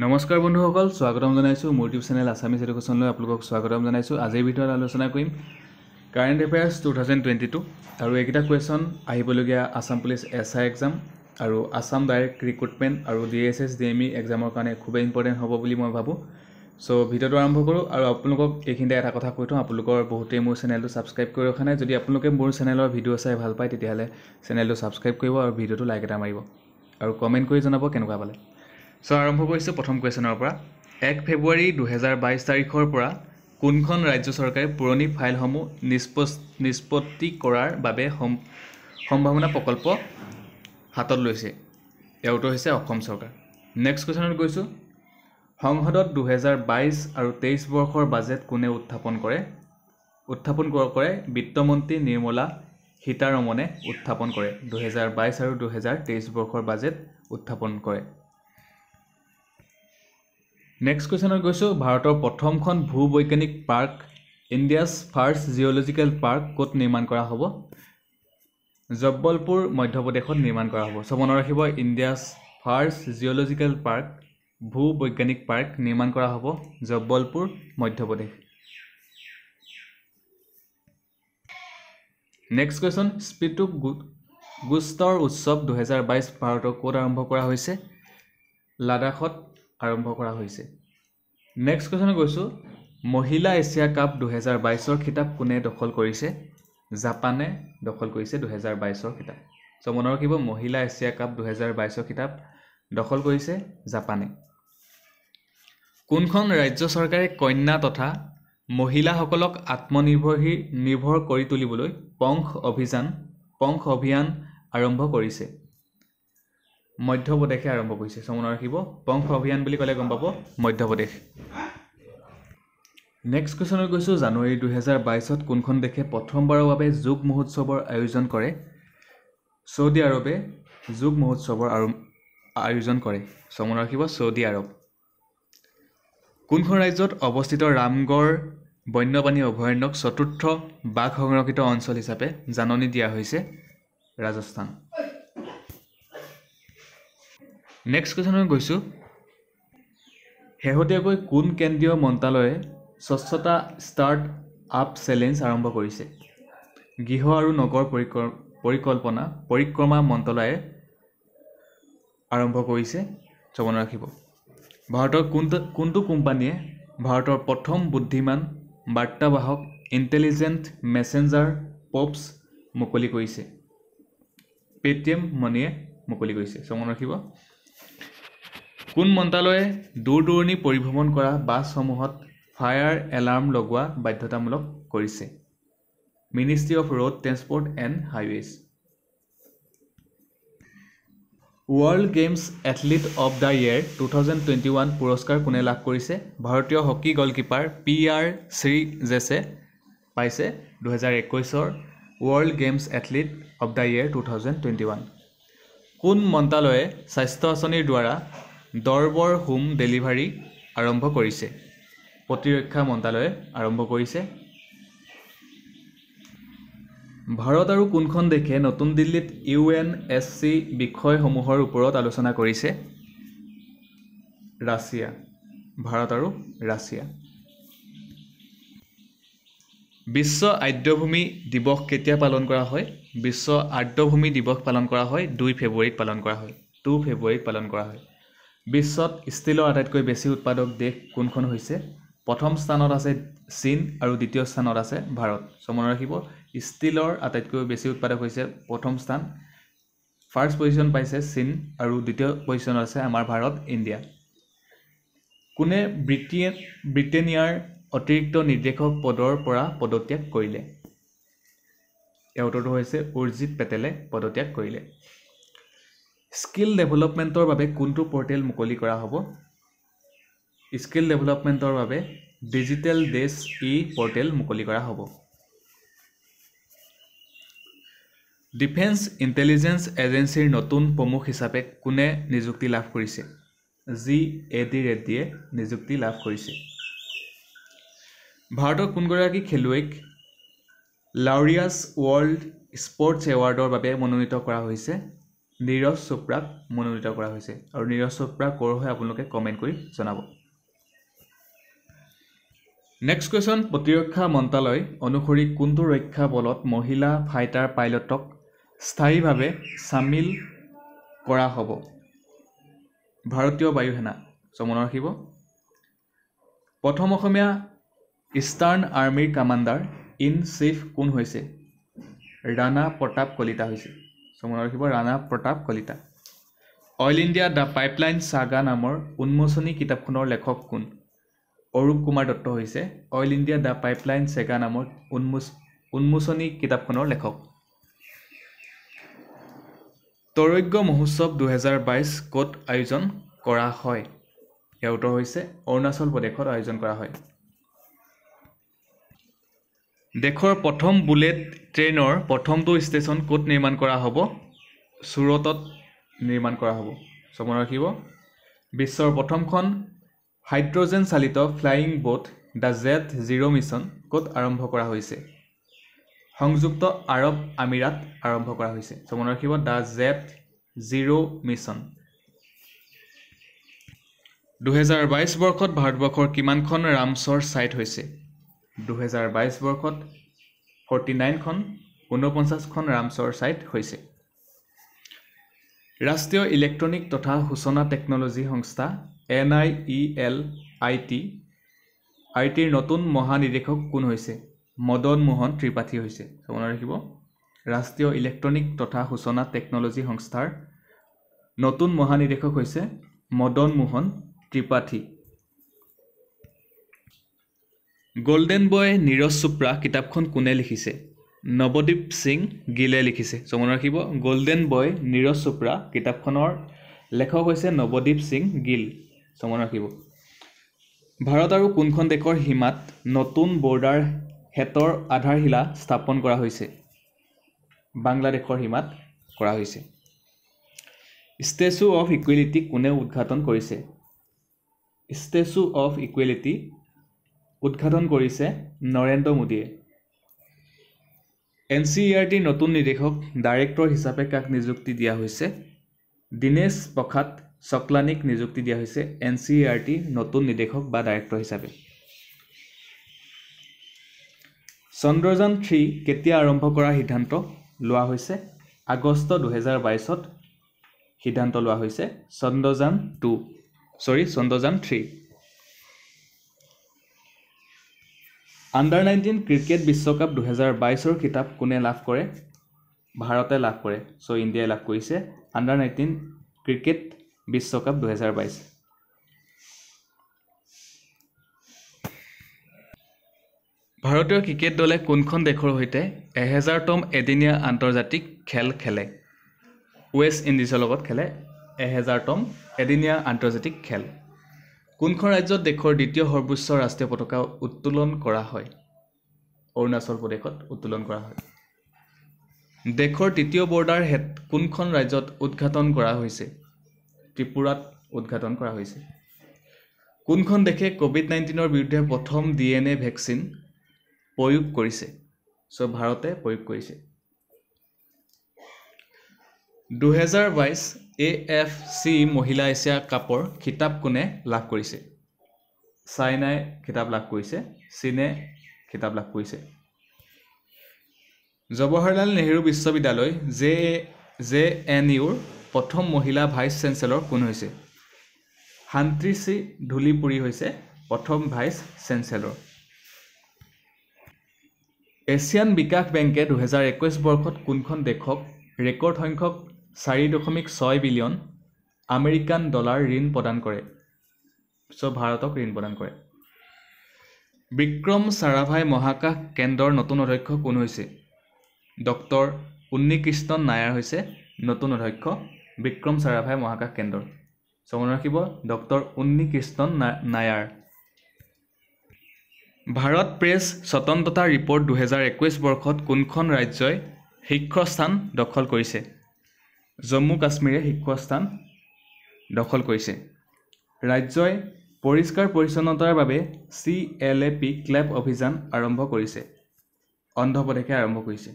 নমস্কাৰ বন্ধুসকল স্বাগতম জনাইছোঁ মোৰ ইউটিউব চেনেল আছামিজ এডুকেশ্যনলৈ আপোনালোকক স্বাগতম জনাইছোঁ আজিৰ ভিতৰত আলোচনা কৰিম current affairs two thousand twenty two আৰু এইকেইটা কুৱেশ্যন আহিবলগীয়া Assam police S I exam আৰু আছাম ডাইৰেক্ট ৰিক্ৰুটমেণ্ট আৰু D S S D M E এক্সামৰ কাৰণে খুবেই ইম্পৰ্টেণ্ট হ'ব বুলি মই ভাবোঁ চ' ভিডিঅ'টো আৰম্ভ কৰোঁ আৰু আপোনালোকক এইখিনিতে এটা কথা কৈ থওঁ আপোনালোকৰ বহুতেই মোৰ চেনেলটো ছাবস্ক্ৰাইব কৰি ৰখা নাই যদি আপোনালোকে মোৰ চেনেলৰ ভিডিঅ' চাই ভাল পায় তেতিয়াহ'লে চেনেলটো ছাবস্ক্ৰাইব কৰিব আৰু ভিডিঅ'টো লাইক এটা মাৰিব আৰু কমেণ্ট কৰি জনাব কেনেকুৱা পালে চ' আৰম্ভ কৰিছোঁ প্ৰথম কুৱেশ্যনৰ পৰা এক ফেব্ৰুৱাৰী দুহেজাৰ বাইছ তাৰিখৰ পৰা কোনখন ৰাজ্য চৰকাৰে পুৰণি ফাইলসমূহ নিষ্প নিষ্পত্তি কৰাৰ বাবে সম্ভাৱনা প্ৰকল্প হাতত লৈছে ইয়াৰ উত্তৰ হৈছে অসম চৰকাৰ নেক্সট কুৱেশ্যনত গৈছোঁ সংসদত দুহেজাৰ বাইছ আৰু তেইছ বৰ্ষৰ বাজেট কোনে উত্থাপন কৰে উত্থাপন কৰে বিত্তমন্ত্ৰী নিৰ্মলা সীতাৰমণে উত্থাপন কৰে দুহেজাৰ বাইছ আৰু দুহেজাৰ তেইছ বৰ্ষৰ বাজেট উত্থাপন কৰে নেক্সট কুৱেশ্যনত গৈছোঁ ভাৰতৰ প্ৰথমখন ভূ বৈজ্ঞানিক park India's first geological park ক'ত নিৰ্মাণ কৰা হ'ব জব্বলপুৰ মধ্য প্ৰদেশত নিৰ্মাণ কৰা হ'ব চ' মনত ৰাখিব ইণ্ডিয়াছ ফাৰ্ষ্ট জিঅ'লজিকেল পাৰ্ক ভূ বৈজ্ঞানিক পাৰ্ক নিৰ্মাণ কৰা হ'ব জব্বলপুৰ মধ্য প্ৰদেশ নেক্সট কুৱেশ্যন স্পিটু গু গুষ্টৰ উৎসৱ দুহেজাৰ বাইছ ভাৰতৰ ক'ত আৰম্ভ কৰা হৈছে লাডাখত আৰম্ভ কৰা হৈছে নেক্সট কুৱেশ্যন কৈছোঁ মহিলা এছিয়া কাপ দুহেজাৰ বাইছৰ খিতাপ কোনে দখল কৰিছে জাপানে দখল কৰিছে দুহেজাৰ বাইছৰ খিতাপ চ' মনত ৰাখিব মহিলা এছিয়া কাপ দুহেজাৰ বাইছৰ খিতাপ দখল কৰিছে জাপানে কোনখন ৰাজ্য চৰকাৰে কন্যা তথা মহিলাসকলক আত্মনিৰ্ভৰশীল নিৰ্ভৰ কৰি তুলিবলৈ পংখ অভিযান পংখ অভিযান আৰম্ভ কৰিছে মধ্যপ্ৰদেশে আৰম্ভ কৰিছে চমু নাৰাখিব বংশ অভিযান বুলি ক'লে গম পাব মধ্যপ্ৰদেশ নেক্সট কুৱেশ্যনত গৈছোঁ জানুৱাৰী দুহেজাৰ বাইছত কোনখন দেশে প্ৰথমবাৰৰ বাবে যোগ মহোৎসৱৰ আয়োজন কৰে চৌদি আৰবে যোগ মহোৎসৱৰ আৰু আয়োজন কৰে চমু নাৰাখিব চৌদি আৰৱ কোনখন ৰাজ্যত অৱস্থিত ৰামগড় বন্যপ্ৰাণী অভয়াৰণ্যক চতুৰ্থ বাঘ সংৰক্ষিত অঞ্চল হিচাপে জাননী দিয়া হৈছে ৰাজস্থান নেক্সট কুৱেশ্যনলৈ গৈছোঁ শেহতীয়াকৈ কোন কেন্দ্ৰীয় মন্ত্ৰালয়ে স্বচ্ছতা ষ্টাৰ্ট আপ চেলেঞ্জ আৰম্ভ কৰিছে গৃহ আৰু নগৰ পৰিকল্পনা পৰিক্ৰমা মন্ত্ৰালয়ে আৰম্ভ কৰিছে চমন ৰাখিব ভাৰতৰ কোনটো কোনটো কোম্পানীয়ে ভাৰতৰ প্ৰথম বুদ্ধিমান বাৰ্তাবাহক ইণ্টেলিজেণ্ট মেছেঞ্জাৰ পপছ মুকলি কৰিছে পে'টিএম মণিয়ে মুকলি কৰিছে চমন ৰাখিব কোন মন্ত্ৰালয়ে দূৰ দূৰণি পৰিভ্ৰমণ কৰা বাছসমূহত ফায়াৰ এলাৰ্ম লগোৱা বাধ্যতামূলক কৰিছে ministry of road transport and highways world games athlete of the year two thousand twenty one পুৰস্কাৰ কোনে লাভ কৰিছে ভাৰতীয় হকী গ'লকীপাৰ পি আৰ শ্ৰী জেছে পাইছে দুহেজাৰ একৈছৰ world games athlete of the year two thousand twenty one কোন মন্ত্ৰালয়ে স্বাস্থ্য আঁচনিৰ দ্বাৰা দৰ্বৰ হোম ডেলিভাৰী আৰম্ভ কৰিছে প্ৰতিৰক্ষা মন্ত্ৰালয়ে আৰম্ভ কৰিছে ভাৰত আৰু কোনখন দেশে নতুন দিল্লীত ইউ এন এছ চি বিষয়সমূহৰ ওপৰত আলোচনা কৰিছে ৰাছিয়া ভাৰত আৰু ৰাছিয়া বিশ্ব আদ্যভূমি দিৱস কেতিয়া পালন কৰা হয় বিশ্ব আৰ্দ্ৰভূমি দিৱস পালন কৰা হয় দুই ফেব্ৰুৱাৰীত পালন কৰা হয় টু ফেব্ৰুৱাৰীত পালন কৰা হয় বিশ্বত ষ্টীলৰ আটাইতকৈ বেছি উৎপাদক দেশ কোনখন হৈছে প্ৰথম স্থানত আছে চীন আৰু দ্বিতীয় স্থানত আছে ভাৰত চ' মনত ৰাখিব ষ্টীলৰ আটাইতকৈ বেছি উৎপাদক হৈছে প্ৰথম স্থান ফাৰ্ষ্ট পজিশ্যন পাইছে চীন আৰু দ্বিতীয় পজিশ্যনত আছে আমাৰ ভাৰত ইণ্ডিয়া কোনে ব্ৰিটেইন ব্ৰিটেনিয়াৰ অতিৰিক্ত নিৰ্দেশক পদৰ পৰা পদত্যাগ কৰিলে ইয়াৰ উত্তৰটো হৈছে অৰিজিৎ পেটেলে পদত্যাগ কৰিলে স্কিল ডেভেলপমেণ্টৰ বাবে কোনটো পৰ্টেল মুকলি কৰা হ'ব স্কিল ডেভেলপমেণ্টৰ বাবে ডিজিটেল ডেছ ই পৰ্টেল মুকলি কৰা হ'ব ডিফেন্স ইণ্টেলিজেঞ্চ এজেঞ্চিৰ নতুন প্ৰমুখ হিচাপে কোনে নিযুক্তি লাভ কৰিছে জি এ ডি ৰেড্ডীয়ে নিযুক্তি লাভ কৰিছে ভাৰতৰ কোনগৰাকী খেলুৱৈক লাউৰিয়াছ ৱৰ্ল্ড স্পৰ্টছ এৱাৰ্ডৰ বাবে মনোনীত কৰা হৈছে নীৰজ চোপ্ৰাক মনোনীত কৰা হৈছে আৰু নীৰজ চোপ্ৰা ক'ৰ হয় আপোনালোকে কমেণ্ট কৰি জনাব নেক্সট কুৱেশ্যন প্ৰতিৰক্ষা মন্ত্ৰালয় অনুসৰি কোনটো ৰক্ষা বলত মহিলা ফাইটাৰ পাইলটক স্থায়ীভাৱে চামিল কৰা হ'ব ভাৰতীয় বায়ুসেনা চ' মনত ৰাখিব প্ৰথম অসমীয়া ইষ্টাৰ্ণ আৰ্মীৰ কামাণ্ডাৰ ইন চিফ কোন হৈছে ৰাণা প্ৰতাপ কলিতা হৈছে চ' মনত ৰাখিব Rana Pratap Kalita oil India the pipeline saga নামৰ উন্মোচনী কিতাপখনৰ লেখক কোন অৰূপ কুমাৰ দত্ত হৈছে oil India the pipeline saga নামৰ উন্মোচ উন্মোচনী কিতাপখনৰ লেখক তৰৈজ্ঞ মহোৎসৱ দুহেজাৰ বাইছ ক'ত আয়োজন কৰা হয় ইয়াৰ উত্তৰ হৈছে অৰুণাচল প্ৰদেশত আয়োজন কৰা হয় দেশৰ প্ৰথম বুলেট ট্ৰেইনৰ প্ৰথমটো ষ্টেচন ক'ত নিৰ্মাণ কৰা হ'ব চুৰটত নিৰ্মাণ কৰা হ'ব চমন ৰাখিব বিশ্বৰ প্ৰথমখন হাইড্ৰজেন চালিত flying boat the jet zero' mission ক'ত আৰম্ভ কৰা হৈছে সংযুক্ত আৰৱ আমিৰাত আৰম্ভ কৰা হৈছে চমন ৰাখিব দ্য জেট জিৰ' মিছন দুহেজাৰ বাইছ বৰ্ষত ভাৰতবৰ্ষৰ কিমানখন ৰামচৰ ছাইট হৈছে দুহেজাৰ বাইছ বৰ্ষত ফৰ্টি নাইনখন ঊনপঞ্চাছখন ৰামচৰ ছাইট হৈছে ৰাষ্ট্ৰীয় ইলেক্ট্ৰনিক তথা সূচনা টেকন'লজি সংস্থা N I E L I T আই টিৰ নতুন মহানিৰ্দেশক কোন হৈছে মদন মোহন ত্ৰিপাঠী হৈছে মনত ৰাখিব ৰাষ্ট্ৰীয় ইলেক্ট্ৰনিক তথা সূচনা টেকন'লজি সংস্থাৰ নতুন মহানিৰ্দেশক হৈছে মদন মোহন ত্ৰিপাঠী গল্ডেন বয় নীৰজ চোপ্ৰা কিতাপখন কোনে লিখিছে নৱদ্বীপ সিং গিলে লিখিছে চ' মনত ৰাখিব গল্ডেন বয় নীৰজ চোপ্ৰা কিতাপখনৰ লেখক হৈছে নৱদ্বীপ সিং গিল চ' মনত ৰাখিব ভাৰত আৰু কোনখন দেশৰ সীমাত নতুন বৰ্ডাৰ হেতৰ আধাৰশিলা স্থাপন কৰা হৈছে বাংলাদেশৰ সীমাত কৰা হৈছে ষ্টেচু অফ ইকুৱেলিটি কোনে উদঘাটন কৰিছে ষ্টেচু অফ ইকুৱেলিটি উদঘাটন কৰিছে নৰেন্দ্ৰ মোদীয়ে এন চি ই আৰ টিৰ নতুন নিৰ্দেশক ডাইৰেক্টৰ হিচাপে কাক নিযুক্তি দিয়া হৈছে দিনেশ প্ৰসাদ চকলানীক নিযুক্তি দিয়া হৈছে এন চি ই আৰ টিৰ নতুন নিৰ্দেশক বা ডাইৰেক্টৰ হিচাপে চন্দ্ৰযান থ্ৰী কেতিয়া আৰম্ভ কৰাৰ সিদ্ধান্ত লোৱা হৈছে আগষ্ট দুহেজাৰ বাইছত সিদ্ধান্ত লোৱা হৈছে Chandrayaan two sorry Chandrayaan three under nineteen cricket বিশ্বকাপ দুহেজাৰ বাইছৰ খিতাপ কোনে লাভ কৰে ভাৰতে লাভ কৰে ছ' ইণ্ডিয়াই লাভ কৰিছে আণ্ডাৰ নাইণ্টিন ক্ৰিকেট বিশ্বকাপ দুহেজাৰ বাইছ ভাৰতীয় ক্ৰিকেট দলে কোনখন দেশৰ সৈতে এহেজাৰতম এদিনীয়া আন্তৰ্জাতিক খেল খেলে ৱেষ্ট ইণ্ডিজৰ লগত খেলে এহেজাৰতম এদিনীয়া আন্তৰ্জাতিক খেল কোনখন ৰাজ্যত দেশৰ দ্বিতীয় সৰ্বোচ্চ ৰাষ্ট্ৰীয় পতাকা উত্তোলন কৰা হয় অৰুণাচল প্ৰদেশত উত্তোলন কৰা হয় দেশৰ তৃতীয় বৰ্ডাৰ হেড কোনখন ৰাজ্যত উদঘাটন কৰা হৈছে ত্ৰিপুৰাত উদঘাটন কৰা হৈছে কোনখন দেশে ক'ভিড নাইণ্টিনৰ বিৰুদ্ধে প্ৰথম ডি এন এ ভেকচিন প্ৰয়োগ কৰিছে চ' ভাৰতে প্ৰয়োগ কৰিছে দুহেজাৰ বাইছ এ এফ চি মহিলা এছিয়া কাপৰ খিতাপ কোনে লাভ কৰিছে চাইনাই খিতাপ লাভ কৰিছে চীনে খিতাপ লাভ কৰিছে জৱাহৰলাল নেহৰু বিশ্ববিদ্যালয় জে জে এন ইউৰ প্ৰথম মহিলা ভাইচ চেঞ্চেলৰ কোন হৈছে শান্তিশ্ৰী ধূলিপুৰী হৈছে প্ৰথম ভাইচ চেঞ্চেলৰ এছিয়ান বিকাশ বেংকে দুহেজাৰ একৈছ বৰ্ষত কোনখন দেশক ৰেকৰ্ড সংখ্যক চাৰি দশমিক ছয় বিলিয়ন আমেৰিকান ডলাৰ ঋণ প্ৰদান কৰে চ' ভাৰতক ঋণ প্ৰদান কৰে বিক্ৰম চাৰাভাই মহাকাশ কেন্দ্ৰৰ নতুন অধ্যক্ষ কোন হৈছে ডক্টৰ উন্নিকৃষ্ণন নায়াৰ হৈছে নতুন অধ্যক্ষ বিক্ৰম চাৰাভাই মহাকাশ কেন্দ্ৰৰ চ' মনত ৰাখিব ডক্টৰ উন্নিকৃষ্ণন না নায়াৰ ভাৰত প্ৰেছ স্বতন্ত্ৰতা ৰিপৰ্ট দুহেজাৰ একৈছ বৰ্ষত কোনখন ৰাজ্যই শীৰ্ষস্থান দখল কৰিছে জম্মু কাশ্মীৰে শীৰ্ষস্থান দখল কৰিছে ৰাজ্যই পৰিষ্কাৰ পৰিচ্ছন্নতাৰ বাবে C L A P club অভিযান আৰম্ভ কৰিছে অন্ধ্ৰপ্ৰদেশে আৰম্ভ কৰিছে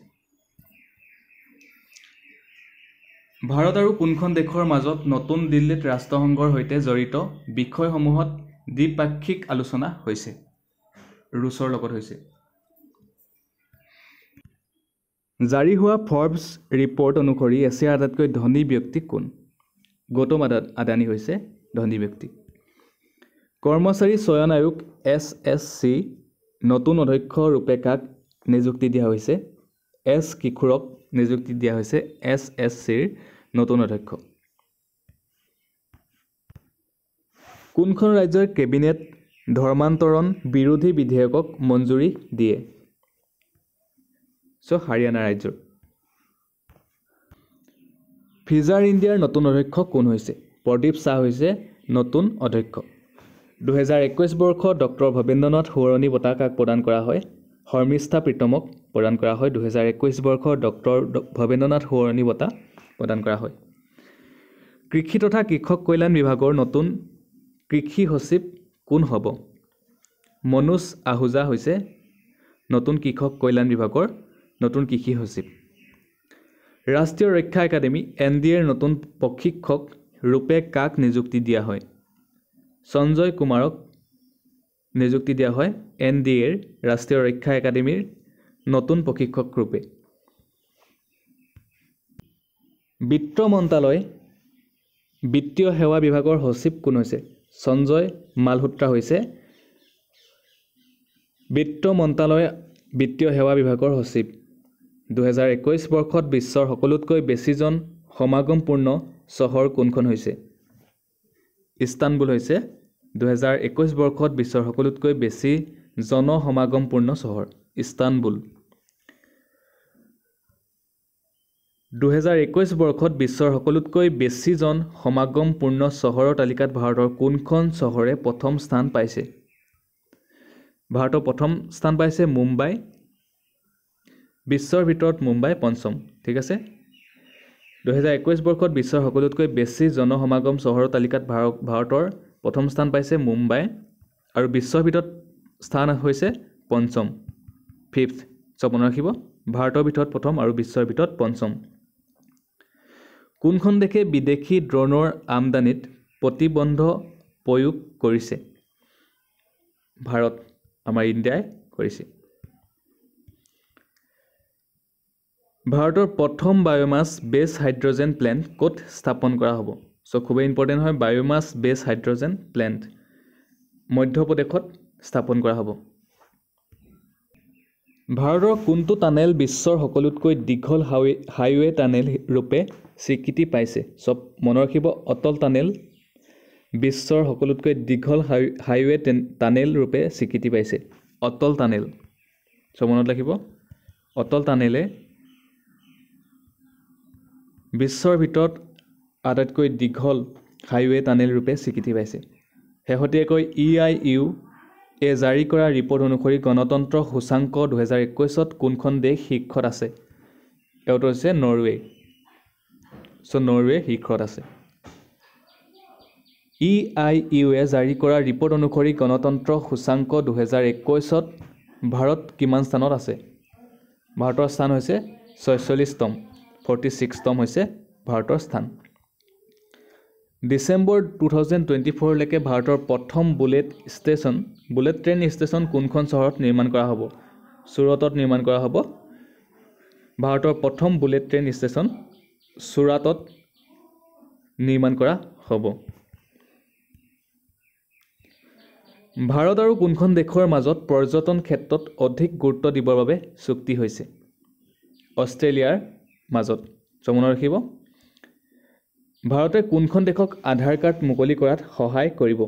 ভাৰত আৰু কোনখন দেশৰ মাজত নতুন দিল্লীত ৰাষ্ট্ৰসংঘৰ সৈতে জড়িত বিষয়সমূহত দ্বিপাক্ষিক আলোচনা হৈছে ৰুছৰ লগত হৈছে জাৰি হোৱা ফৰ্বছ ৰিপৰ্ট অনুসৰি এছিয়াৰ আটাইতকৈ ধনী ব্যক্তি কোন গৌতম আদা আদানী হৈছে ধনী ব্যক্তি কৰ্মচাৰী চয়ন আয়োগ এছ এছ চি নতুন অধ্যক্ষ ৰূপেকাক নিযুক্তি দিয়া হৈছে এছ কিশোৰক নিযুক্তি দিয়া হৈছে এছ এছ চিৰ নতুন অধ্যক্ষ কোনখন ৰাজ্যৰ কেবিনেট ধৰ্মান্তৰণ বিৰোধী বিধেয়কক মঞ্জুৰি দিয়ে চ' হাৰিয়ানা ৰাজ্যৰ ফিজাৰ ইণ্ডিয়াৰ নতুন অধ্যক্ষ কোন হৈছে প্ৰদীপ শ্বাহ হৈছে নতুন অধ্যক্ষ দুহেজাৰ একৈছ বৰ্ষ ডক্টৰ ভৱেন্দ্ৰনাথ সোঁৱৰণী বঁটাকাক প্ৰদান কৰা হয় শৰ্মিষ্ঠা প্ৰীতমক প্ৰদান কৰা হয় দুহেজাৰ একৈছ বৰ্ষ ডক্টৰ ভৱেন্দ্ৰনাথ সোঁৱৰণী বঁটা প্ৰদান কৰা হয় কৃষি তথা কৃষক কল্যাণ বিভাগৰ নতুন কৃষি সচিব কোন হ'ব মনোজ আহুজা হৈছে নতুন কৃষক কল্যাণ বিভাগৰ নতুন কৃষি সচিব ৰাষ্ট্ৰীয় ৰক্ষা একাডেমী এন ডি এৰ নতুন প্ৰশিক্ষক ৰূপে কাক নিযুক্তি দিয়া হয় সঞ্জয় কুমাৰক নিযুক্তি দিয়া হয় এন ডি এৰ ৰাষ্ট্ৰীয় ৰক্ষা একাডেমীৰ নতুন প্ৰশিক্ষক ৰূপে বিত্ত মন্ত্ৰালয় বিত্তীয় সেৱা বিভাগৰ সচিব কোন হৈছে সঞ্জয় মালহোত্ৰা হৈছে বিত্ত মন্ত্ৰালয় বিত্তীয় সেৱা বিভাগৰ সচিব দুহেজাৰ একৈছ বৰ্ষত বিশ্বৰ সকলোতকৈ বেছিজন সমাগমপূৰ্ণ চহৰ কোনখন হৈছে ইস্তানবুল হৈছে দুহেজাৰ একৈছ বৰ্ষত বিশ্বৰ সকলোতকৈ বেছি জনসমাগমপূৰ্ণ চহৰ ইস্তানবুল দুহেজাৰ একৈছ বৰ্ষত বিশ্বৰ সকলোতকৈ বেছিজন সমাগমপূৰ্ণ চহৰৰ তালিকাত ভাৰতৰ কোনখন চহৰে প্ৰথম স্থান পাইছে ভাৰতৰ প্ৰথম স্থান পাইছে মুম্বাই বিশ্বৰ ভিতৰত মুম্বাই পঞ্চম ঠিক আছে দুহেজাৰ একৈছ বৰ্ষত বিশ্বৰ সকলোতকৈ বেছি জনসমাগম চহৰৰ তালিকাত ভাৰত ভাৰতৰ প্ৰথম স্থান পাইছে মুম্বাই আৰু বিশ্বৰ ভিতৰত স্থান হৈছে পঞ্চম ফিফ্থ চব মনত ৰাখিব ভাৰতৰ ভিতৰত প্ৰথম আৰু বিশ্বৰ ভিতৰত পঞ্চম কোনখন দেশে বিদেশী ড্ৰ'নৰ আমদানিত প্ৰতিবন্ধ প্ৰয়োগ কৰিছে ভাৰত আমাৰ ইণ্ডিয়াই কৰিছে ভাৰতৰ প্ৰথম বায়'মাছ বেছ হাইড্ৰজেন প্লেণ্ট ক'ত স্থাপন কৰা হ'ব চ' খুবেই ইম্পৰ্টেণ্ট হয় বায়'মাছ বেছ হাইড্ৰজেন প্লেণ্ট মধ্য প্ৰদেশত স্থাপন কৰা হ'ব ভাৰতৰ কোনটো টানেল বিশ্বৰ সকলোতকৈ দীঘল হাৱে হাইৱে টানেল ৰূপে স্বীকৃতি পাইছে চব মনত ৰাখিব অটল টানেল বিশ্বৰ সকলোতকৈ দীঘল হাই হাইৱে টানেল ৰূপে স্বীকৃতি পাইছে অটল টানেল চব মনত ৰাখিব অটল টানেলে বিশ্বৰ ভিতৰত আটাইতকৈ দীঘল হাইৱে' টানেল ৰূপে স্বীকৃতি পাইছে শেহতীয়াকৈ ই আই ইউ এ জাৰি কৰা ৰিপৰ্ট অনুসৰি গণতন্ত্ৰ সূচাংক দুহেজাৰ একৈছত কোনখন দেশ শীৰ্ষত আছে এইটো হৈছে নৰৱে চ' নৰৱে শীৰ্ষত আছে ই আই ইউ এ জাৰি কৰা ৰিপৰ্ট অনুসৰি গণতন্ত্ৰ সূচাংক দুহেজাৰ একৈছত ভাৰত কিমান স্থানত আছে ভাৰতৰ স্থান হৈছে ছয়চল্লিছতম ফৰ্টি ছিক্সতম হৈছে ভাৰতৰ স্থান ডিচেম্বৰ টু থাউজেণ্ড টুৱেণ্টি ফ'ৰলৈকে ভাৰতৰ প্ৰথম bullet station bullet train station কোনখন চহৰত নিৰ্মাণ কৰা হ'ব চুৰটত নিৰ্মাণ কৰা হ'ব ভাৰতৰ প্ৰথম বুলেট ট্ৰেইন ষ্টেচন চুৰাটত নিৰ্মাণ কৰা হ'ব ভাৰত আৰু কোনখন দেশৰ মাজত পৰ্যটন ক্ষেত্ৰত অধিক গুৰুত্ব দিবৰ বাবে চুক্তি হৈছে অষ্ট্ৰেলিয়াৰ মাজত চ' মনত ৰাখিব ভাৰতে কোনখন দেশক আধাৰ কাৰ্ড মুকলি কৰাত সহায় কৰিব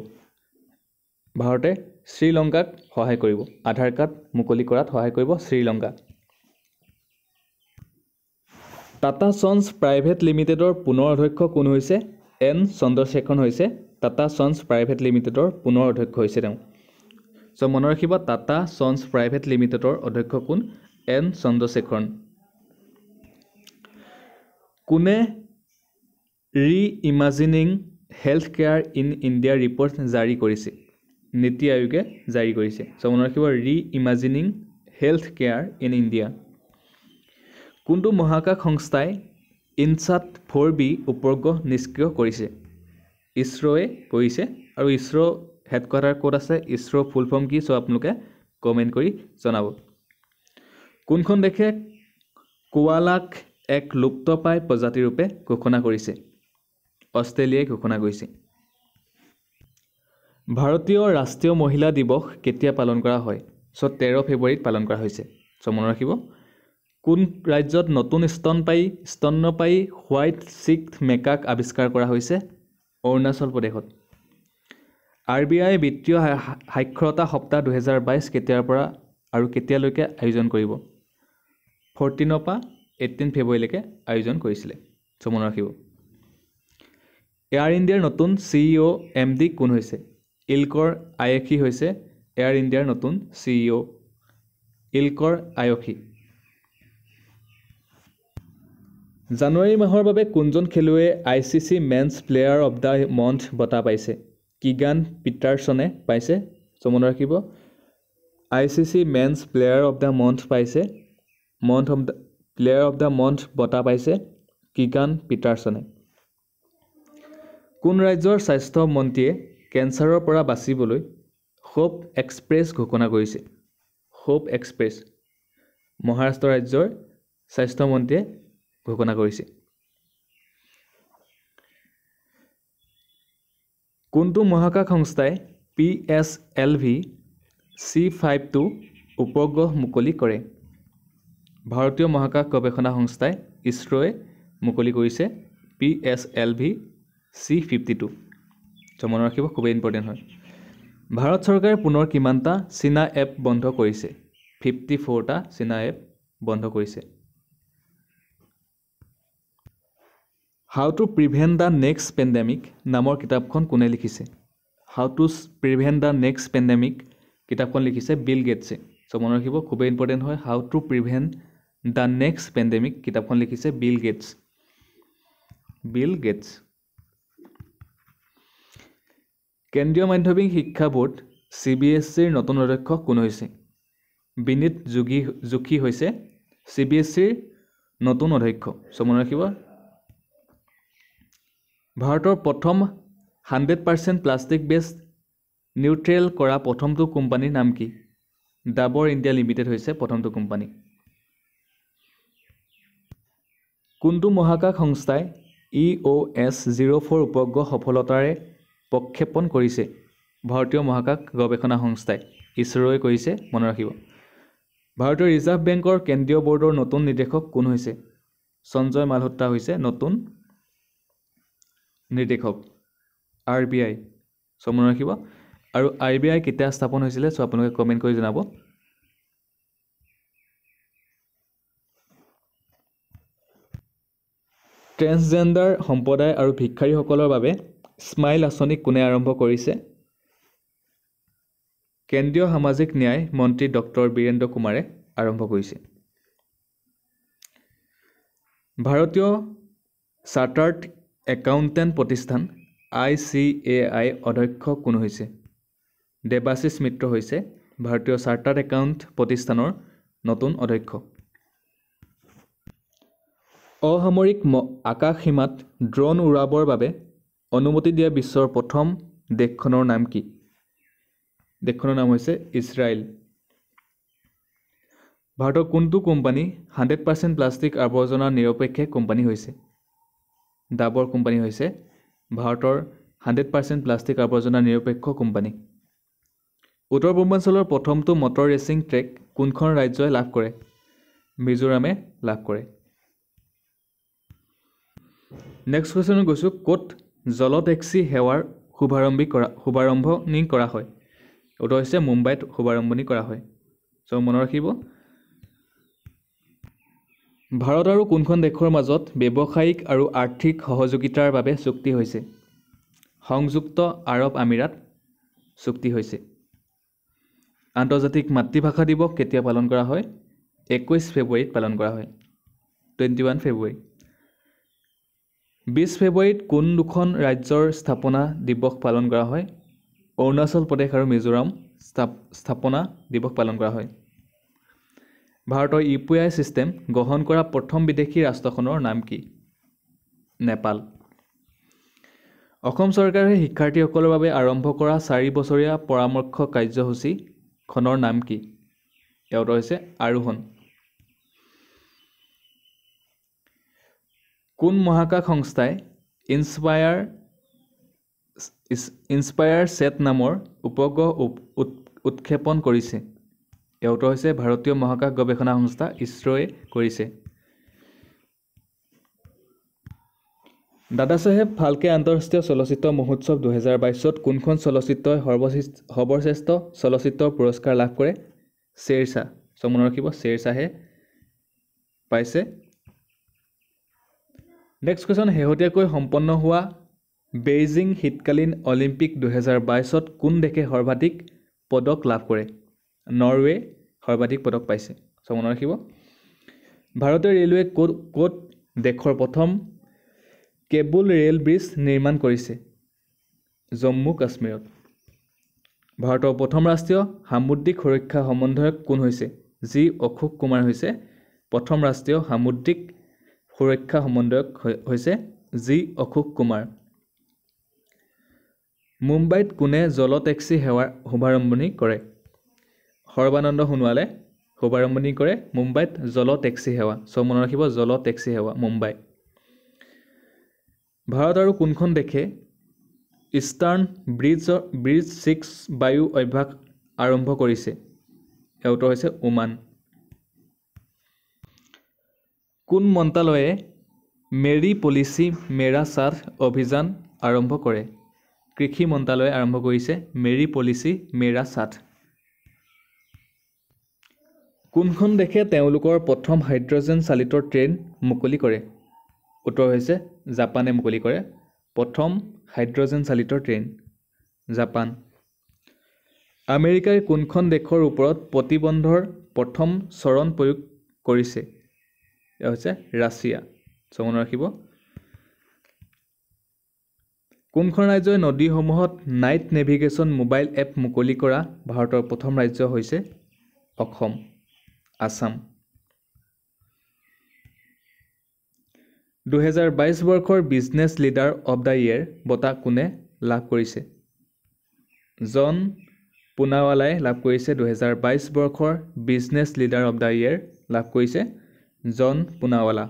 ভাৰতে শ্ৰীলংকাক সহায় কৰিব আধাৰ কাৰ্ড মুকলি কৰাত সহায় কৰিব শ্ৰীলংকা টাটা চন্ছ প্ৰাইভেট লিমিটেডৰ পুনৰ অধ্যক্ষ কোন হৈছে এন চন্দ্ৰশেখৰ হৈছে টাটা চন্ছ প্ৰাইভেট লিমিটেডৰ পুনৰ অধ্যক্ষ হৈছে তেওঁ চ' মনত ৰাখিব টাটা চন্ছ প্ৰাইভেট লিমিটেডৰ অধ্যক্ষ কোন এন চন্দ্ৰশেখৰণ কোনে reimagining health care in India report জাৰি কৰিছে নীতি আয়োগে জাৰি কৰিছে চ' মনত ৰাখিব reimagining health care in India কোনটো মহাকাশ সংস্থাই ইনছাট ফ'ৰ বি উপগ্ৰহ নিষ্ক্ৰিয় কৰিছে ইছৰোৱে কৰিছে আৰু ইছৰো হেডকোৱাৰ্টাৰ ক'ত আছে ইছৰ' ফুল ফৰ্ম কি চ' আপোনালোকে কমেণ্ট কৰি জনাব কোনখন দেশে কোৱালাক এক লুপ্তপ্ৰায় প্ৰজাতিৰূপে ঘোষণা কৰিছে অষ্ট্ৰেলিয়াই ঘোষণা কৰিছে ভাৰতীয় ৰাষ্ট্ৰীয় মহিলা দিৱস কেতিয়া পালন কৰা হয় চ' তেৰ ফেব্ৰুৱাৰীত পালন কৰা হৈছে চ' মনত ৰাখিব কোন ৰাজ্যত নতুন স্তনপায়ী স্তন্যপায়ী হোৱাইট ছিক্থ মেকাক আৱিষ্কাৰ কৰা হৈছে অৰুণাচল প্ৰদেশত আৰ বি আই বিত্তীয় সাক্ষৰতা সপ্তাহ দুহেজাৰ বাইছ কেতিয়াৰ পৰা আৰু কেতিয়ালৈকে আয়োজন কৰিব ফৰ্টিনৰ পৰা এইটিন ফেব্ৰুৱাৰীলৈকে আয়োজন কৰিছিলে চ' মনত ৰাখিব এয়াৰ ইণ্ডিয়াৰ নতুন C E O' M D কোন হৈছে ইলকৰ আয়সী হৈছে এয়াৰ ইণ্ডিয়াৰ নতুন চি ই অ' ইলকৰ আয়সী জানুৱাৰী মাহৰ বাবে কোনজন খেলুৱৈয়ে I C C men's player of the month বঁটা পাইছে কিগান পিটাৰছনে পাইছে চ' মনত ৰাখিব I C C men's player of the month পাইছে month of the player of the month বঁটা পাইছে কিগান পিটাৰছনে কোন ৰাজ্যৰ স্বাস্থ্যমন্ত্ৰীয়ে কেঞ্চাৰৰ পৰা বাচিবলৈ হোপ এক্সপ্ৰেছ ঘোষণা কৰিছে হোপ এক্সপ্ৰেছ মহাৰাষ্ট্ৰ ৰাজ্যৰ স্বাস্থ্যমন্ত্ৰীয়ে ঘোষণা কৰিছে কোনটো মহাকাশ সংস্থাই P S L V C five two উপগ্ৰহ মুকলি কৰে ভাৰতীয় মহাকাশ গৱেষণা সংস্থাই ইছৰোৱে মুকলি কৰিছে P S L V C fifty two so' মনত ৰাখিব খুবেই ইম্পৰ্টেণ্ট হয় ভাৰত চৰকাৰে পুনৰ কিমানটা চীনা এপ বন্ধ কৰিছে ফিফটি ফ'ৰটা চীনা এপ বন্ধ কৰিছে how to prevent the next pandemic নামৰ কিতাপখন কোনে লিখিছে how to prevent the next pandemic কিতাপখন লিখিছে বিল গেটছে চ' মনত ৰাখিব খুবেই ইম্পৰ্টেণ্ট হয় how to prevent the next pandemic কিতাপখন লিখিছে বিল গেটছ বিল গেটছ কেন্দ্ৰীয় মাধ্যমিক শিক্ষা বোৰ্ড চি বি এছ চিৰ নতুন অধ্যক্ষ কোন হৈছে বিনীত যোগী যোশী হৈছে চি বি এছ চিৰ নতুন অধ্যক্ষ চমন ৰাখিব ভাৰতৰ প্ৰথম hundred percent plastic waste neutral কৰা প্ৰথমটো কোম্পানীৰ নাম কি ডাবৰ ইণ্ডিয়া লিমিটেড হৈছে প্ৰথমটো কোম্পানী কোনটো মহাকাশ সংস্থাই E O' S zero' four উপগ্ৰহ সফলতাৰে প্ৰক্ষেপণ কৰিছে ভাৰতীয় মহাকাশ গৱেষণা সংস্থাই ইছৰোৱে কৰিছে মনত ৰাখিব ভাৰতীয় ৰিজাৰ্ভ বেংকৰ কেন্দ্ৰীয় ব'ৰ্ডৰ নতুন নিৰ্দেশক কোন হৈছে সঞ্জয় মালহোত্ৰা হৈছে নতুন নিৰ্দেশক আৰ বি আই চ মনত ৰাখিব আৰু আৰ বি আই কেতিয়া স্থাপন হৈছিলে চ' আপোনালোকে কমেণ্ট কৰি জনাব ট্ৰেন্সজেণ্ডাৰ সম্প্ৰদায় আৰু ভিক্ষাৰীসকলৰ বাবে স্মাইল আঁচনি কোনে আৰম্ভ কৰিছে কেন্দ্ৰীয় সামাজিক ন্যায় মন্ত্ৰী ডক্টৰ বীৰেন্দ্ৰ কুমাৰে আৰম্ভ কৰিছে ভাৰতীয় চাৰ্টাৰ্ড একাউণ্টেণ্ট প্ৰতিষ্ঠান আই চি এ আই অধ্যক্ষ কোন হৈছে দেৱাশীষ মিত্ৰ হৈছে ভাৰতীয় চাৰ্টাৰ্ড একাউণ্ট প্ৰতিষ্ঠানৰ নতুন অধ্যক্ষ অসামৰিক ম আকাশ সীমাত ড্ৰ'ন উৰাবৰ বাবে অনুমতি দিয়া বিশ্বৰ প্ৰথম দেশখনৰ নাম কি দেশখনৰ নাম হৈছে ইছৰাইল ভাৰতৰ কোনটো কোম্পানী হাণ্ড্ৰেড পাৰ্চেণ্ট প্লাষ্টিক আৱৰ্জনা নিৰপেক্ষে কোম্পানী হৈছে ডাবৰ কোম্পানী হৈছে ভাৰতৰ হাণ্ড্ৰেড পাৰ্চেণ্ট প্লাষ্টিক আৱৰ্জনা নিৰপেক্ষ কোম্পানী উত্তৰ পূৰ্বাঞ্চলৰ প্ৰথমটো মটৰ ৰেচিং ট্ৰেক কোনখন ৰাজ্যই লাভ কৰে মিজোৰামে লাভ কৰে নেক্সট কুৱেশ্যনত গৈছোঁ ক'ত জল টেক্সি সেৱাৰ শুভাৰম্ভি কৰা শুভাৰম্ভণি কৰা হয় উত্তৰ হৈছে মুম্বাইত শুভাৰম্ভণি কৰা হয় চ' মনত ৰাখিব ভাৰত আৰু কোনখন দেশৰ মাজত ব্যৱসায়িক আৰু আৰ্থিক সহযোগিতাৰ বাবে চুক্তি হৈছে সংযুক্ত আৰৱ আমিৰাত চুক্তি হৈছে আন্তৰ্জাতিক মাতৃভাষা দিৱস কেতিয়া পালন কৰা হয় একৈছ ফেব্ৰুৱাৰীত পালন কৰা হয় টুৱেণ্টি ওৱান ফেব্ৰুৱাৰী বিছ ফেব্ৰুৱাৰীত কোন দুখন ৰাজ্যৰ স্থাপনা দিৱস পালন কৰা হয় অৰুণাচল প্ৰদেশ আৰু মিজোৰাম স্থাপনা দিৱস পালন কৰা হয় ভাৰতৰ ইউ পি আই ছিষ্টেম গ্ৰহণ কৰা প্ৰথম বিদেশী ৰাষ্ট্ৰখনৰ নাম কি নেপাল অসম চৰকাৰে শিক্ষাৰ্থীসকলৰ বাবে আৰম্ভ কৰা চাৰি বছৰীয়া পৰামৰ্শ কাৰ্যসূচীখনৰ নাম কি এওঁটো হৈছে আৰোহণ কোন মহাকাশ সংস্থাই ইনস্পায়াৰ ইনস্পায়াৰ ছেট নামৰ উপগ্ৰহ উৎক্ষেপণ কৰিছে এই হৈছে ভাৰতীয় মহাকাশ গৱেষণা সংস্থা ইছৰোৱে কৰিছে দাদা চাহেব ফাল্কে আন্তঃৰাষ্ট্ৰীয় চলচ্চিত্ৰ মহোৎসৱ দুহেজাৰ বাইছত কোনখন চলচ্চিত্ৰই সৰ্বশ্ৰেষ্ঠ সৰ্বশ্ৰেষ্ঠ চলচ্চিত্ৰৰ পুৰস্কাৰ লাভ কৰে শ্বেৰ শ্বাহ মনত ৰাখিব শ্বেৰ শ্বাহে পাইছে নেক্সট কুৱেশ্যন শেহতীয়াকৈ সম্পন্ন হোৱা বেইজিং শীতকালীন অলিম্পিক দুহেজাৰ বাইছত কোন দেশে সৰ্বাধিক পদক লাভ কৰে নৰৱে সৰ্বাধিক পদক পাইছে চ' মনত ৰাখিব ভাৰতীয় ৰেলৱে ক'ত ক'ত দেশৰ প্ৰথম কেবুল ৰেল ব্ৰিজ নিৰ্মাণ কৰিছে জম্মু কাশ্মীৰত ভাৰতৰ প্ৰথম ৰাষ্ট্ৰীয় সামুদ্ৰিক সুৰক্ষা সমন্বয়ক কোন হৈছে যি অশোক কুমাৰ হৈছে প্ৰথম ৰাষ্ট্ৰীয় সামুদ্ৰিক সুৰক্ষা সমন্বয়ক হৈছে জি অশোক কুমাৰ মুম্বাইত কোনে জল টেক্সি সেৱাৰ শুভাৰম্ভণি কৰে সৰ্বানন্দ সোণোৱালে শুভাৰম্ভণি কৰে মুম্বাইত জল টেক্সি সেৱা চ' মনত ৰাখিব জল টেক্সি সেৱা মুম্বাই ভাৰত আৰু কোনখন দেশে ইষ্টাৰ্ণ ব্ৰিজৰ ব্ৰিজ ছিক্স বায়ু অভ্যাস আৰম্ভ কৰিছে সেই হৈছে ওমান কোন মন্ত্ৰালয়ে মেৰী পলিচি মেৰা চাথ অভিযান আৰম্ভ কৰে কৃষি মন্ত্ৰালয়ে আৰম্ভ কৰিছে মেৰি পলিচি মেৰা চাথ কোনখন দেশে তেওঁলোকৰ প্ৰথম হাইড্ৰজেন চালিত ট্ৰেইন মুকলি কৰে উত্তৰ হৈছে জাপানে মুকলি কৰে প্ৰথম হাইড্ৰজেন চালিত ট্ৰেইন জাপান আমেৰিকাই কোনখন দেশৰ ওপৰত প্ৰতিবন্ধৰ প্ৰথম চৰণ প্ৰয়োগ কৰিছে এয়া হৈছে ৰাছিয়া চ' মনত ৰাখিব কোনখন ৰাজ্যই নদীসমূহত নাইট নেভিগেশ্যন মোবাইল এপ মুকলি কৰা ভাৰতৰ প্ৰথম ৰাজ্য হৈছে অসম আছাম দুহেজাৰ বাইছ বৰ্ষৰ business leader of the year বঁটা কোনে লাভ কৰিছে জন পুনাৱালাই লাভ কৰিছে দুহেজাৰ বাইছ বৰ্ষৰ business leader of the year লাভ কৰিছে জন পুনাৱালা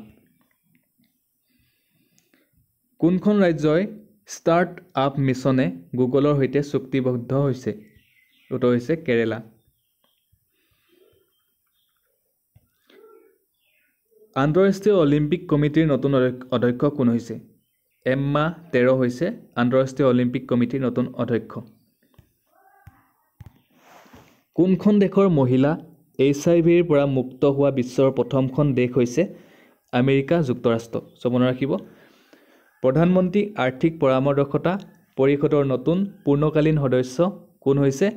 কোনখন ৰাজ্যই ষ্টাৰ্ট আপ মিছনে গুগলৰ সৈতে চুক্তিবদ্ধ হৈছে উত্তৰ হৈছে কেৰেলা আন্তঃৰাষ্ট্ৰীয় অলিম্পিক কমিটিৰ নতুন অধ্যক্ষ কোন হৈছে এম্মা তেৰ হৈছে আন্তঃৰাষ্ট্ৰীয় অলিম্পিক কমিটিৰ নতুন অধ্যক্ষ কোনখন দেশৰ মহিলা এইচ আই ভিৰ পৰা মুক্ত হোৱা বিশ্বৰ প্ৰথমখন দেশ হৈছে আমেৰিকা যুক্তৰাষ্ট্ৰ চ' মনে ৰাখিব প্ৰধানমন্ত্ৰী আৰ্থিক পৰামৰ্শতা পৰিষদৰ নতুন পূৰ্ণকালীন সদস্য কোন হৈছে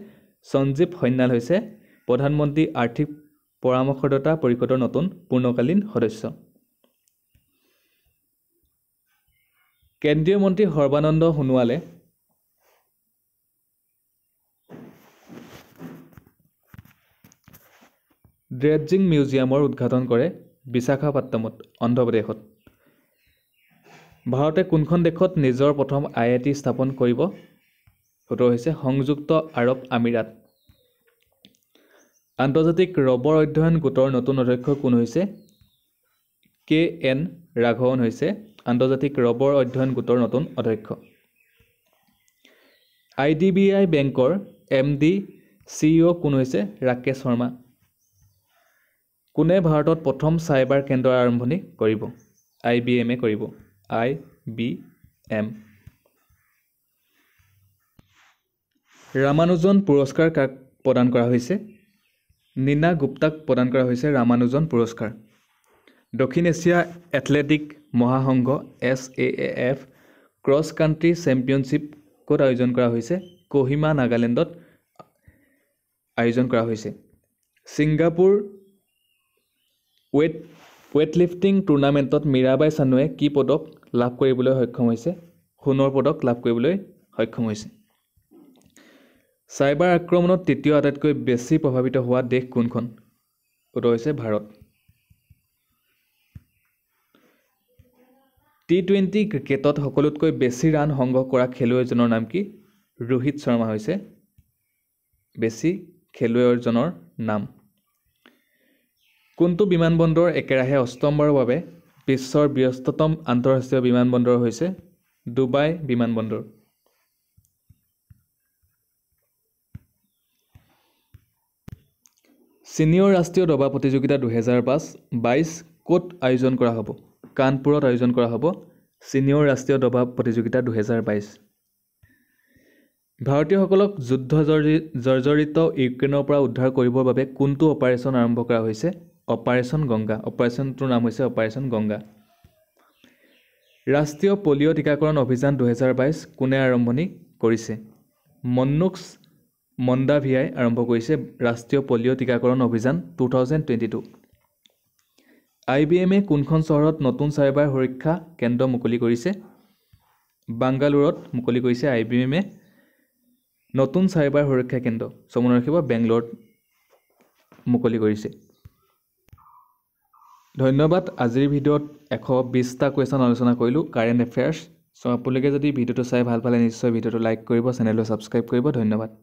সঞ্জীৱ সন্যাল হৈছে প্ৰধানমন্ত্ৰী আৰ্থিক পৰামৰ্শদাতা পৰিষদৰ নতুন পূৰ্ণকালীন সদস্য কেন্দ্ৰীয় মন্ত্ৰী সৰ্বানন্দ সোণোৱালে ড্ৰেডজিং মিউজিয়ামৰ উদ্ঘাটন কৰে বিশাখাপট্টনমত অন্ধ্ৰপ্ৰদেশত ভাৰতে কোনখন দেশত নিজৰ প্ৰথম আই আই টি স্থাপন কৰিব উত্তৰ হৈছে সংযুক্ত আৰৱ আমিৰাত আন্তৰ্জাতিক ৰবৰ অধ্যয়ন গোটৰ নতুন অধ্যক্ষ কোন হৈছে কে এন ৰাঘৱন হৈছে আন্তৰ্জাতিক ৰবৰ অধ্যয়ন গোটৰ নতুন অধ্যক্ষ আই ডি বি আই বেংকৰ M D C E O' কোন হৈছে ৰাকেশ শৰ্মা কোনে ভাৰতত প্ৰথম চাইবাৰ কেন্দ্ৰৰ আৰম্ভণি কৰিব আই বি এমে কৰিব আই বি এম ৰামানুজন পুৰস্কাৰ কাক প্ৰদান কৰা হৈছে নীনা গুপ্তাক প্ৰদান কৰা হৈছে ৰামানুজন পুৰস্কাৰ দক্ষিণ এছিয়া এথলেটিক মহাসংঘ S A F cross country championship ক'ত আয়োজন কৰা হৈছে কহিমা নাগালেণ্ডত আয়োজন কৰা হৈছে ছিংগাপুৰ ৱেইট ৱেটলিফটিং টুৰ্ণামেণ্টত মীৰাবাই চানুৱে কি পদক লাভ কৰিবলৈ সক্ষম হৈছে সোণৰ পদক লাভ কৰিবলৈ সক্ষম হৈছে চাইবাৰ আক্ৰমণত তৃতীয় আটাইতকৈ বেছি প্ৰভাৱিত হোৱা দেশ কোনখন উত্তৰ হৈছে ভাৰত টি টুৱেণ্টি ক্ৰিকেটত সকলোতকৈ বেছি ৰাণ সংগ্ৰহ কৰা খেলুৱৈজনৰ নাম কি ৰোহিত শৰ্মা হৈছে বেছি খেলুৱৈজনৰ নাম কোনটো বিমানবন্দৰ একেৰাহে অষ্টমবাৰৰ বাবে বিশ্বৰ ব্যস্ততম আন্তঃৰাষ্ট্ৰীয় বিমানবন্দৰ হৈছে ডুবাই বিমানবন্দৰ ছিনিয়ৰ ৰাষ্ট্ৰীয় দবা প্ৰতিযোগিতা দুহেজাৰ পাঁচ বাইছ ক'ত আয়োজন কৰা হ'ব কানপুৰত আয়োজন কৰা হ'ব ছিনিয়ৰ ৰাষ্ট্ৰীয় দবা প্ৰতিযোগিতা দুহেজাৰ বাইছ ভাৰতীয়সকলক যুদ্ধ জৰ্জৰিত ইউক্ৰেইনৰ পৰা উদ্ধাৰ কৰিবৰ বাবে কোনটো অপাৰেশ্যন আৰম্ভ কৰা হৈছে অপাৰেশ্যন গংগা অপাৰেশ্যনটোৰ নাম হৈছে অপাৰেশ্যন গংগা ৰাষ্ট্ৰীয় পলিঅ' টীকাকৰণ অভিযান দুহেজাৰ বাইছ কোনে আৰম্ভণি কৰিছে মন্নুক্স মণ্ডাভিয়াই আৰম্ভ কৰিছে ৰাষ্ট্ৰীয় পলিঅ' টীকাকৰণ অভিযান two thousand twenty two I B এমে কোনখন চহৰত নতুন চাইবাৰ সুৰক্ষা কেন্দ্ৰ মুকলি কৰিছে বাংগালোৰত মুকলি কৰিছে আই বি এমে নতুন চাইবাৰ সুৰক্ষা কেন্দ্ৰ চমুন ৰাখিব বেংগলোৰত মুকলি কৰিছে ধন্যবাদ আজিৰ ভিডিঅ'ত এশ বিছটা কুৱেশ্যন আলোচনা কৰিলোঁ কাৰেণ্ট এফেয়াৰ্ছ চ' আপোনালোকে যদি ভিডিঅ'টো চাই ভাল পালে নিশ্চয় ভিডিঅ'টো লাইক কৰিব চেনেলটো ছাবস্ক্ৰাইব কৰিব ধন্যবাদ